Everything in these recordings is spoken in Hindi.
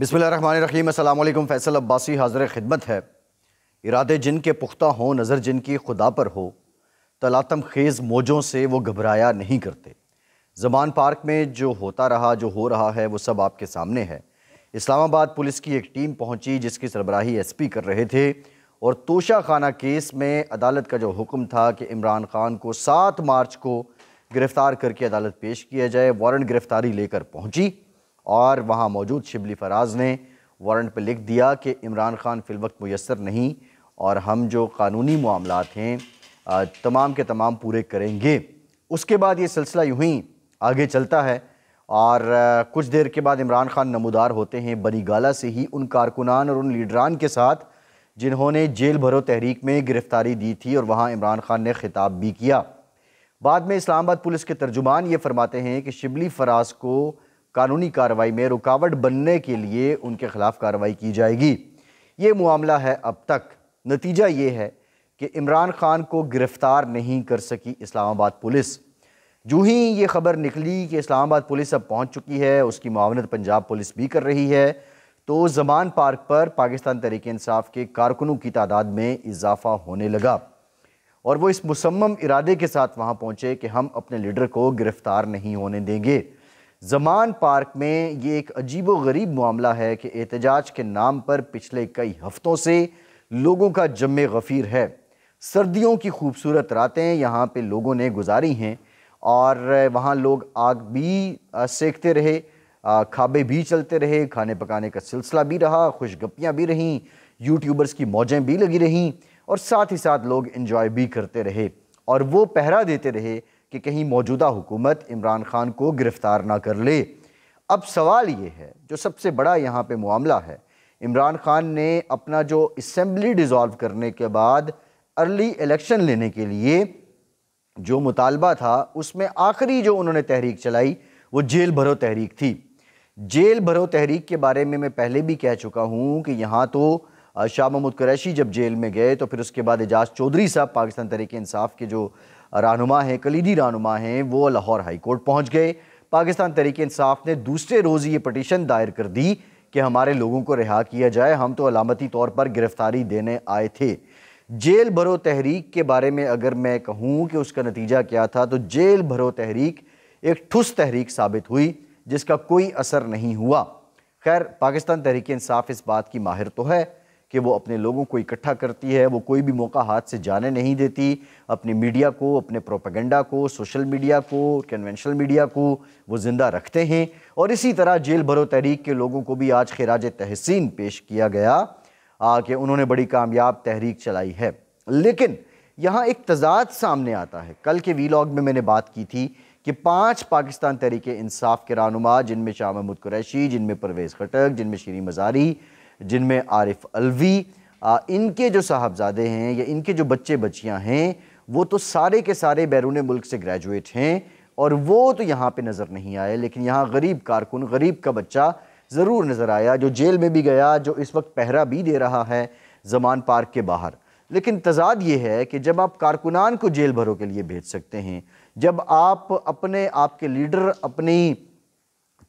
बिसमीम अल्लाम फ़ैसल अब्बासी हाजिर ख़िदमत है इरादे जिन के पुख्ता हों नज़र जिन की खुदा पर हो तलातम खेज़ मौजों से वो घबराया नहीं करते ज़बान पार्क में जो होता रहा जो हो रहा है वो सब आपके सामने है इस्लामाबाद पुलिस की एक टीम पहुंची जिसकी सरबराही एसपी कर रहे थे और तोशा खाना केस में अदालत का जो हुक्म था कि इमरान खान को सात मार्च को गिरफ़्तार करके अदालत पेश किया जाए वारंट गिरफ़्तारी लेकर पहुँची और वहाँ मौजूद शिबली फराज ने वारंट पर लिख दिया कि इमरान खान वक्त मैसर नहीं और हम जो कानूनी मामला हैं तमाम के तमाम पूरे करेंगे उसके बाद ये सिलसिला यूँ ही आगे चलता है और कुछ देर के बाद इमरान खान नमदार होते हैं बनी गाला से ही उन कारकुनान और उन लीडरान के साथ जिन्होंने जेल भरो तहरीक में गिरफ़्तारी दी थी और वहाँ इमरान खान ने खिताब भी किया बाद में इस्लामाबाद पुलिस के तर्जुमान ये फरमाते हैं कि शिबली फराज को कानूनी कार्रवाई में रुकावट बनने के लिए उनके खिलाफ कार्रवाई की जाएगी ये मामला है अब तक नतीजा ये है कि इमरान खान को गिरफ़्तार नहीं कर सकी इस्लामाबाद पुलिस जो ही ये खबर निकली कि इस्लामाबाद पुलिस अब पहुंच चुकी है उसकी मावनत पंजाब पुलिस भी कर रही है तो जमान पार्क पर पाकिस्तान तरीके इंसाफ के कारकुनों की तादाद में इजाफा होने लगा और वो इस मुसम्म इरादे के साथ वहाँ पहुँचे कि हम अपने लीडर को गिरफ़्तार नहीं होने देंगे जमान पार्क में ये एक अजीब गरीब मामला है कि एहतजाज के नाम पर पिछले कई हफ्तों से लोगों का जम गफ़ीर है सर्दियों की खूबसूरत रातें यहाँ पे लोगों ने गुजारी हैं और वहाँ लोग आग भी सेकते रहे खाबे भी चलते रहे खाने पकाने का सिलसिला भी रहा खुशगपियाँ भी रहीं यूट्यूबर्स की मौजें भी लगी रहीं और साथ ही साथ लोग इन्जॉय भी करते रहे और वो पहरा देते रहे कि कहीं मौजूदा हुकूमत इमरान खान को गिरफ़्तार ना कर ले अब सवाल ये है जो सबसे बड़ा यहाँ पे मामला है इमरान खान ने अपना जो इसम्बली डिज़ोल्व करने के बाद अर्ली इलेक्शन लेने के लिए जो मुतालबा था उसमें आखिरी जो उन्होंने तहरीक चलाई वो जेल भरो तहरीक थी जेल भरो तहरीक के बारे में मैं पहले भी कह चुका हूँ कि यहाँ तो शाह महमूद कुरैशी जब जेल में गए तो फिर उसके बाद एजाज चौधरी साहब पाकिस्तान तरीके इंसाफ के जो रहनुमा हैं कलीदी रहनुमा हैं वो लाहौर हाई कोर्ट पहुँच गए पाकिस्तान तहरीक इंसाफ ने दूसरे रोज़ ये पटिशन दायर कर दी कि हमारे लोगों को रिहा किया जाए हम तो अलामती तौर पर गिरफ्तारी देने आए थे जेल भरो तहरीक के बारे में अगर मैं कहूँ कि उसका नतीजा क्या था तो जेल भरो तहरीक एक ठुस तहरीक साबित हुई जिसका कोई असर नहीं हुआ खैर पाकिस्तान तहरीक इंसाफ इस बात की माहिर तो है कि वो अपने लोगों को इकट्ठा करती है वो कोई भी मौका हाथ से जाने नहीं देती अपनी मीडिया को अपने प्रोपेगेंडा को सोशल मीडिया को कन्वेंशनल मीडिया को वो ज़िंदा रखते हैं और इसी तरह जेल भरो तहरीक के लोगों को भी आज खराज तहसीन पेश किया गया कि उन्होंने बड़ी कामयाब तहरीक चलाई है लेकिन यहाँ एक तजाद सामने आता है कल के वीलॉग में मैंने बात की थी कि पांच पाकिस्तान तहरीक इंसाफ के रहनुमा जिनमें शाह महमूद कुरैशी जिनमें परवेज़ खटक जिनमें श्री मजारी जिनमें आरिफ अलवी इनके जो साहबजादे हैं या इनके जो बच्चे बच्चियाँ हैं वो तो सारे के सारे बैरून मुल्क से ग्रेजुएट हैं और वो तो यहाँ पर नज़र नहीं आए लेकिन यहाँ गरीब कारकुन गरीब का बच्चा ज़रूर नज़र आया जो जेल में भी गया जो इस वक्त पहरा भी दे रहा है जमान पार्क के बाहर लेकिन तजाद ये है कि जब आप कारकुनान को जेल भरों के लिए भेज सकते हैं जब आप अपने आपके लीडर अपनी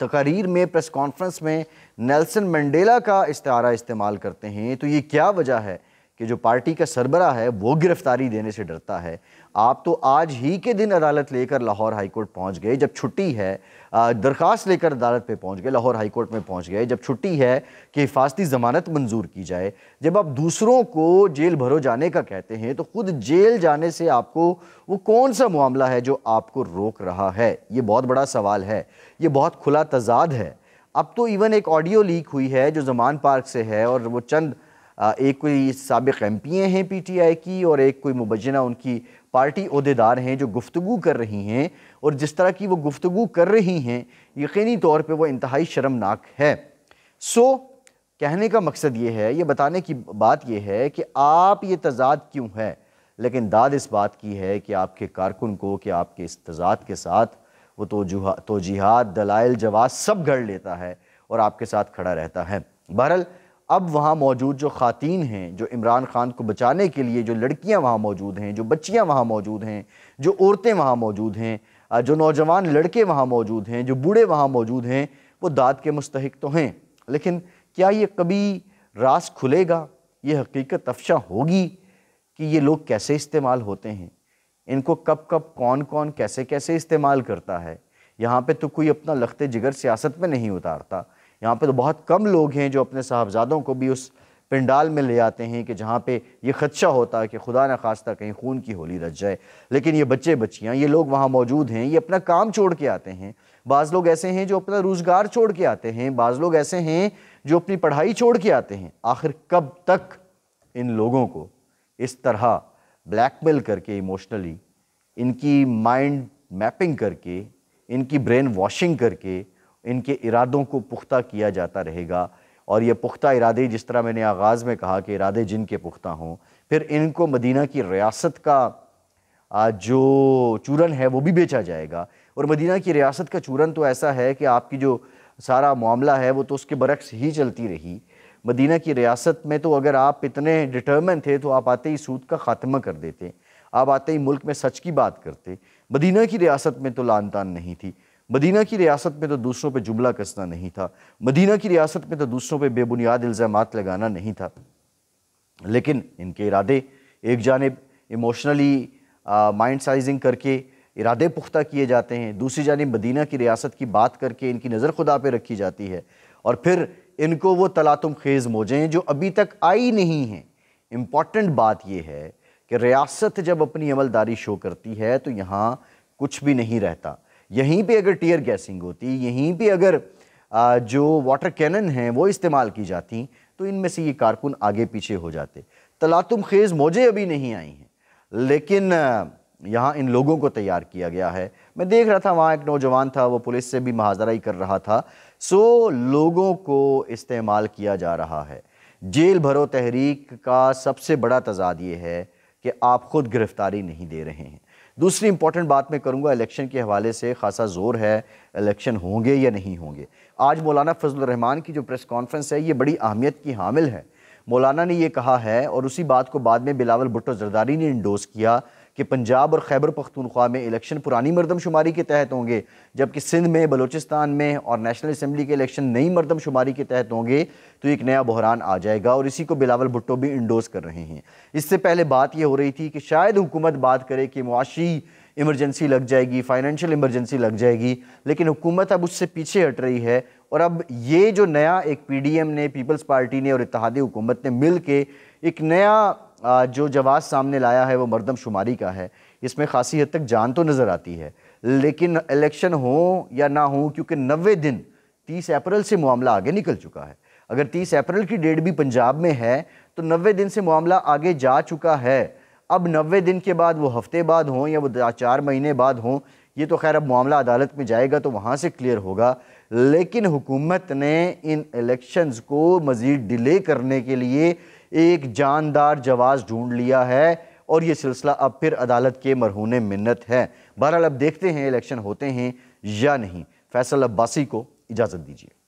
तकरीर में प्रेस कॉन्फ्रेंस में नेल्सन मंडेला का इस्तारा इस्तेमाल करते हैं तो ये क्या वजह है कि जो पार्टी का सरबरा है वो गिरफ्तारी देने से डरता है आप तो आज ही के दिन अदालत लेकर लाहौर हाईकोर्ट पहुंच गए जब छुट्टी है दरख्वास्त लेकर अदालत पे पहुंच गए लाहौर हाईकोर्ट में पहुंच गए जब छुट्टी है कि हिफाजती ज़मानत मंजूर की जाए जब आप दूसरों को जेल भरो जाने का कहते हैं तो ख़ुद जेल जाने से आपको वो कौन सा मामला है जो आपको रोक रहा है ये बहुत बड़ा सवाल है ये बहुत खुला तजाद है अब तो इवन एक ऑडियो लीक हुई है जो जमान पार्क से है और वो चंद एक कोई सबक एम पी ए हैं पी टी आई की और एक कोई मुबजना उनकी पार्टी अहदेदार हैं जो गुफ्तु कर रही हैं और जिस तरह की वो गुफ्तु कर रही हैं यकीनी तौर पर वह इंतहाई शर्मनाक है सो कहने का मकसद ये है ये बताने की बात यह है कि आप ये तजाद क्यों है लेकिन दाद इस बात की है कि आपके कारकुन को कि आपके इस तजाद के साथ वो तोजुहा तोजीहत दलाइल जवाब सब गढ़ लेता है और आपके साथ खड़ा रहता है बहरहाल अब वहाँ मौजूद जो ख़वान हैं जो इमरान ख़ान को बचाने के लिए जो लड़कियाँ वहाँ मौजूद हैं जो बच्चियाँ वहाँ मौजूद हैं जो औरतें वहाँ मौजूद हैं जो नौजवान लड़के वहाँ मौजूद हैं जो बूढ़े वहाँ मौजूद हैं वो दाद के मुस्तक तो हैं लेकिन क्या ये कभी रास खुलेगा ये हकीकत अफशा होगी कि ये लोग कैसे इस्तेमाल होते हैं इनको कब कब कौन कौन कैसे कैसे इस्तेमाल करता है यहाँ पे तो कोई अपना लखते जिगर सियासत में नहीं उतारता यहाँ पे तो बहुत कम लोग हैं जो अपने साहबजादों को भी उस पिंडाल में ले आते हैं कि जहाँ पे ये खदशा होता है कि खुदा न खास्ता कहीं खून की होली रच जाए लेकिन ये बच्चे बच्चियाँ ये लोग वहाँ मौजूद हैं ये अपना काम छोड़ के आते हैं बाज़ लोग ऐसे हैं जो अपना रोज़गार छोड़ के आते हैं बाज़ लोग ऐसे हैं जो अपनी पढ़ाई छोड़ के आते हैं आखिर कब तक इन लोगों को इस तरह ब्लैकमेल करके इमोशनली इनकी माइंड मैपिंग करके इनकी ब्रेन वॉशिंग करके इनके इरादों को पुख्ता किया जाता रहेगा और ये पुख्ता इरादे जिस तरह मैंने आगाज़ में कहा कि इरादे जिनके पुख्ता हों फिर इनको मदीना की रियासत का जो चूरन है वो भी बेचा जाएगा और मदीना की रियासत का चूरन तो ऐसा है कि आपकी जो सारा मामला है वो तो उसके बरक्स ही चलती रही मदीना की रियासत में तो अगर आप इतने डिटर्मन थे तो आप आते ही सूद का ख़ात्मा कर देते आप आते ही मुल्क में सच की बात करते मदीना की रियासत में तो लान तान नहीं थी मदीना की रियासत में तो दूसरों पर जुमला कसना नहीं था मदीना की रियासत में तो दूसरों पर बेबुनियाद इल्ज़ाम लगाना नहीं था लेकिन इनके इरादे एक जानब इमोशनली माइंड साइजिंग करके इरादे पुख्ता किए जाते हैं दूसरी जानब मदीना की रियासत की बात करके इनकी नज़र खुदा पर रखी जाती है और फिर इनको वो तलातुम खेज़ मोजें जो अभी तक आई नहीं हैं इम्पॉर्टेंट बात यह है कि रियासत जब अपनी अमलदारी शो करती है तो यहाँ कुछ भी नहीं रहता यहीं पे अगर टीयर गैसिंग होती यहीं पे अगर जो वाटर कैनन हैं वो इस्तेमाल की जाती तो इनमें से ये कारकुन आगे पीछे हो जाते तलातुम खेज़ मोजे अभी नहीं आई हैं लेकिन यहाँ इन लोगों को तैयार किया गया है मैं देख रहा था वहाँ एक नौजवान था वो पुलिस से भी महाजराई कर रहा था सो लोगों को इस्तेमाल किया जा रहा है जेल भरो तहरीक का सबसे बड़ा तजाद ये है कि आप ख़ुद गिरफ़्तारी नहीं दे रहे हैं दूसरी इंपॉर्टेंट बात मैं करूँगा इलेक्शन के हवाले से खासा जोर है इलेक्शन होंगे या नहीं होंगे आज मौलाना रहमान की जो प्रेस कॉन्फ्रेंस है ये बड़ी अहमियत की हामिल है मौलाना ने यह कहा है और उसी बात को बाद में बिलावल भुट्टो जरदारी ने इंडोज़ किया कि पंजाब और खैबर पख्तूनख्वा में इलेक्शन पुरानी मरदमशुमारी के तहत होंगे जबकि सिंध में बलोचिस्तान में और नेशनल असम्बली के इलेक्शन नई मरदमशुमारी के तहत होंगे तो एक नया बहरान आ जाएगा और इसी को बिलावल भुट्टो भी इंडोज़ कर रहे हैं इससे पहले बात यह हो रही थी कि शायद हुकूमत बात करे कि मुआशी इमरजेंसी लग जाएगी फाइनेंशियल इमरजेंसी लग जाएगी लेकिन हुकूमत अब उससे पीछे हट रही है और अब ये जो नया एक पीडीएम ने पीपल्स पार्टी ने और इतिहादी हुकूमत ने मिल के एक नया जो जवाब सामने लाया है वो शुमारी का है इसमें खासी हद तक जान तो नज़र आती है लेकिन इलेक्शन हो या ना हो क्योंकि नबे दिन तीस अप्रैल से मामला आगे निकल चुका है अगर तीस अप्रैल की डेट भी पंजाब में है तो नबे दिन से मामला आगे जा चुका है अब नबे दिन के बाद वो हफ्ते बाद हों या वो चार महीने बाद हों ये तो खैर अब मामला अदालत में जाएगा तो वहाँ से क्लियर होगा लेकिन हुकूमत ने इन इलेक्शंस को मज़ीद डिले करने के लिए एक जानदार जवाब ढूंढ लिया है और ये सिलसिला अब फिर अदालत के मरहून मिन्नत है बहरहाल अब देखते हैं इलेक्शन होते हैं या नहीं फैसल अब्बासी को इजाज़त दीजिए